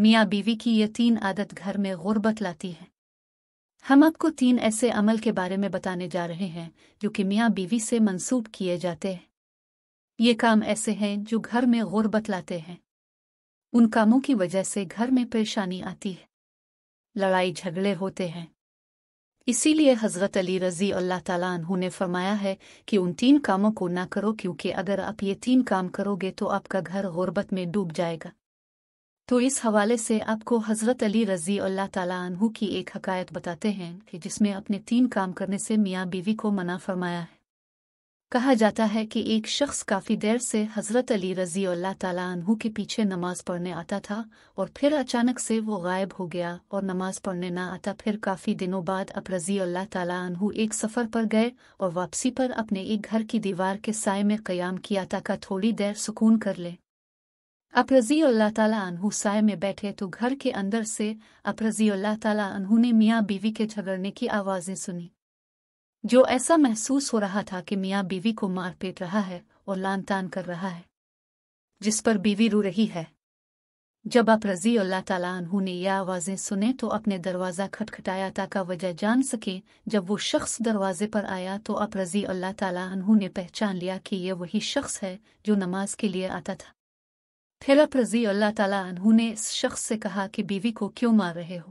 मियाँ बीवी की ये तीन आदत घर में गुर्बत लाती है हम आपको तीन ऐसे अमल के बारे में बताने जा रहे हैं जो कि मियाँ बीवी से मंसूब किए जाते हैं ये काम ऐसे हैं जो घर में गुर्बत लाते हैं उन कामों की वजह से घर में परेशानी आती है लड़ाई झगड़े होते हैं इसीलिए हज़रत अली रजी अल्लाह ताला ने फरमाया है कि उन तीन कामों को ना करो क्योंकि अगर आप ये तीन काम करोगे तो आपका घर गुर्बत में डूब जाएगा तो इस हवाले से आपको हज़रत अली रज़ी अल्लाह तु की एक हकायत बताते हैं कि जिसमें अपने तीन काम करने से मियाँ बीवी को मना फरमाया है कहा जाता है कि एक शख्स काफ़ी देर से हज़रत अली रज़ी अल्लाह तु के पीछे नमाज़ पढ़ने आता था और फिर अचानक से वो गायब हो गया और नमाज़ पढ़ने ना आता फिर काफ़ी दिनों बाद अब रज़ी अल्लाह तु एक सफ़र पर गए और वापसी पर अपने एक घर की दीवार के साय में क्याम किया ताकि थोड़ी देर सुकून कर ले अल्लाह तला साय में बैठे तो घर के अंदर से अप्रजील्ला तला अनहू ने मियाँ बीवी के झगड़ने की आवाज़ें सुनी जो ऐसा महसूस हो रहा था कि मियाँ बीवी को मार पीट रहा है और लान तान कर रहा है जिस पर बीवी रो रही है जब आप रजी अल्लाह तला ने यह आवाज़ें सुने तो अपने दरवाज़ा खटखटाया ताका वजह जान सके जब वो शख्स दरवाजे पर आया तो आप रजी अल्लाह तला ने पहचान लिया कि यह वही शख्स है जो नमाज के लिए आता था फिर अब रजी अल्लाह तला ने इस शख्स से कहा कि बीवी को क्यों मार रहे हो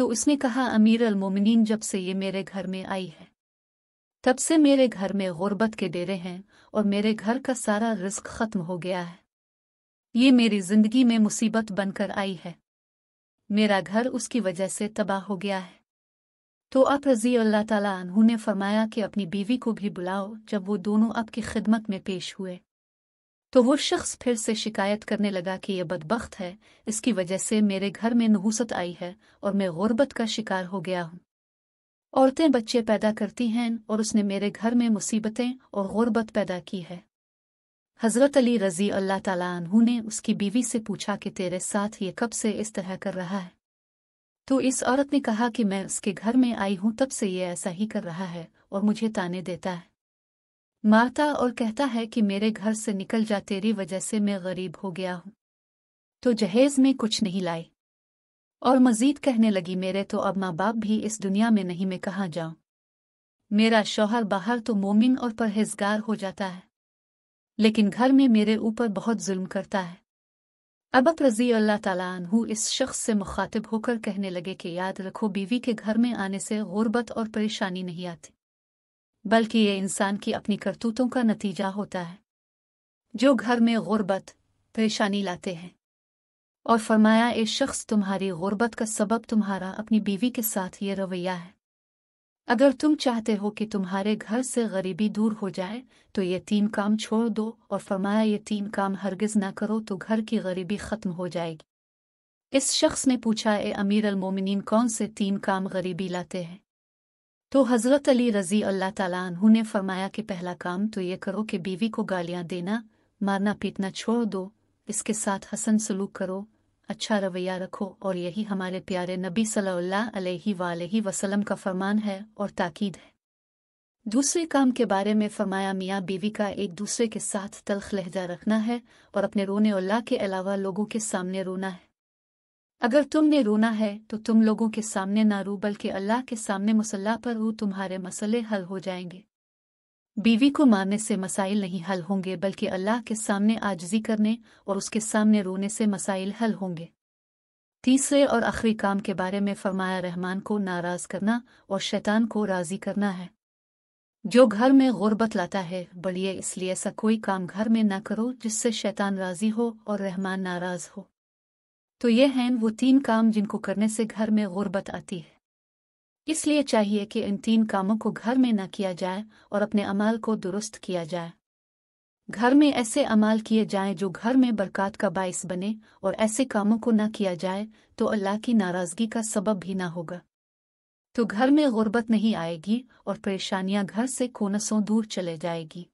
तो उसने कहा अमीर अलमोमिन जब से ये मेरे घर में आई है तब से मेरे घर में गुर्बत के डेरे हैं और मेरे घर का सारा रिस्क ख़त्म हो गया है ये मेरी जिंदगी में मुसीबत बनकर आई है मेरा घर उसकी वजह से तबाह हो गया है तो आप रजी अल्लाह तला ने फरमाया कि अपनी बीवी को भी बुलाओ जब वो दोनों आपकी खिदमत में पेश हुए तो वो शख्स फिर से शिकायत करने लगा कि यह बदबخت है इसकी वजह से मेरे घर में नहूसत आई है और मैं गुर्बत का शिकार हो गया हूँ औरतें बच्चे पैदा करती हैं और उसने मेरे घर में मुसीबतें और गुर्बत पैदा की है हज़रत अली रजी अल्लाह तला ने उसकी बीवी से पूछा कि तेरे साथ ये कब से इस तरह कर रहा है तो इस औरत ने कहा कि मैं उसके घर में आई हूं तब से ये ऐसा ही कर रहा है और मुझे ताने देता है मारता और कहता है कि मेरे घर से निकल जा तेरी वजह से मैं गरीब हो गया हूं तो जहेज में कुछ नहीं लाए और मजीद कहने लगी मेरे तो अब माँ बाप भी इस दुनिया में नहीं मैं कहा जाऊं मेरा शौहर बाहर तो मोमिन और परहेजगार हो जाता है लेकिन घर में मेरे ऊपर बहुत जुल्म करता है अबक रजी अल्लाह तला इस शख्स से मुखातिब होकर कहने लगे कि याद रखो बीवी के घर में आने से ग़ुरबत और परेशानी नहीं आती बल्कि ये इंसान की अपनी करतूतों का नतीजा होता है जो घर में गुर्बत परेशानी लाते हैं और फरमाया ये शख्स तुम्हारी गुर्बत का सबब तुम्हारा अपनी बीवी के साथ ये रवैया है अगर तुम चाहते हो कि तुम्हारे घर से गरीबी दूर हो जाए तो ये तीन काम छोड़ दो और फरमाया ये तीन काम हरगिज ना करो तो घर की गरीबी खत्म हो जाएगी इस शख्स ने पूछा ए अमीर अलमोमिन कौन से तीन काम गरीबी लाते हैं तो हज़रत अली रज़ी अल्लाह तला ने फरमाया कि पहला काम तो ये करो कि बीवी को गालियां देना मारना पीटना छोड़ दो इसके साथ हसन सलूक करो अच्छा रवैया रखो और यही हमारे प्यारे नबी सल्ला वसलम का फरमान है और ताकीद है दूसरे काम के बारे में फरमाया मियाँ बीवी का एक दूसरे के साथ तलख लहजा रखना है और अपने रोने अल्लाह के अलावा लोगों के सामने रोना है अगर तुमने रोना है तो तुम लोगों के सामने ना रो बल्कि अल्लाह के सामने मुसल्ला पर रो तुम्हारे मसले हल हो जाएंगे बीवी को मारने से मसाइल नहीं हल होंगे बल्कि अल्लाह के सामने आजजी करने और उसके सामने रोने से मसाइल हल होंगे तीसरे और आखिरी काम के बारे में फरमाया रहमान को नाराज करना और शैतान को राजी करना है जो घर में गुर्बत लाता है बलिए इसलिए ऐसा कोई काम घर में न करो जिससे शैतान राजी हो और रहमान नाराज हो तो ये हैं वो तीन काम जिनको करने से घर में गुर्बत आती है इसलिए चाहिए कि इन तीन कामों को घर में न किया जाए और अपने अमाल को दुरुस्त किया जाए घर में ऐसे अमाल किए जाएं जो घर में बरकत का बायस बने और ऐसे कामों को न किया जाए तो अल्लाह की नाराज़गी का सबब भी ना होगा तो घर में गुर्बत नहीं आएगी और परेशानियां घर से कोनसों दूर चले जाएगी